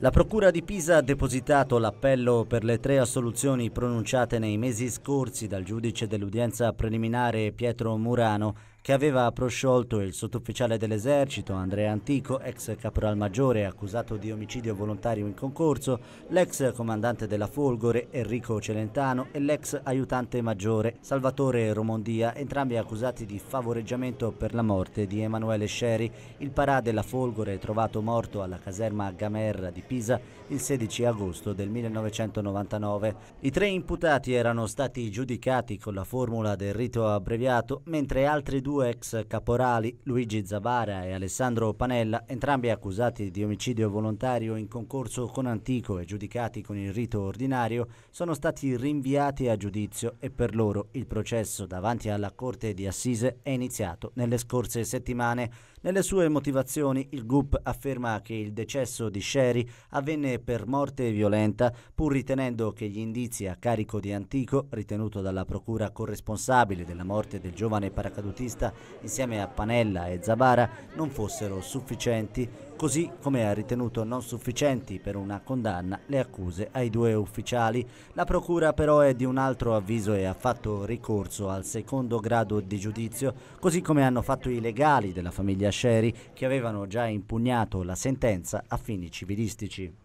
La Procura di Pisa ha depositato l'appello per le tre assoluzioni pronunciate nei mesi scorsi dal giudice dell'udienza preliminare Pietro Murano che aveva prosciolto il sottufficiale dell'esercito Andrea Antico, ex caporal maggiore accusato di omicidio volontario in concorso, l'ex comandante della Folgore Enrico Celentano e l'ex aiutante maggiore Salvatore Romondia, entrambi accusati di favoreggiamento per la morte di Emanuele Sherry, il parà della Folgore trovato morto alla caserma Gamerra di Pisa il 16 agosto del 1999. I tre imputati erano stati giudicati con la formula del rito abbreviato, mentre altri due due ex caporali Luigi Zavara e Alessandro Panella, entrambi accusati di omicidio volontario in concorso con Antico e giudicati con il rito ordinario, sono stati rinviati a giudizio e per loro il processo davanti alla Corte di Assise è iniziato nelle scorse settimane. Nelle sue motivazioni il GUP afferma che il decesso di Sherry avvenne per morte violenta, pur ritenendo che gli indizi a carico di Antico, ritenuto dalla procura corresponsabile della morte del giovane paracadutista giornata insieme a Panella e Zabara non fossero sufficienti, così come ha ritenuto non sufficienti per una condanna le accuse ai due ufficiali. La procura però è di un altro avviso e ha fatto ricorso al secondo grado di giudizio, così come hanno fatto i legali della famiglia Sherry che avevano già impugnato la sentenza a fini civilistici.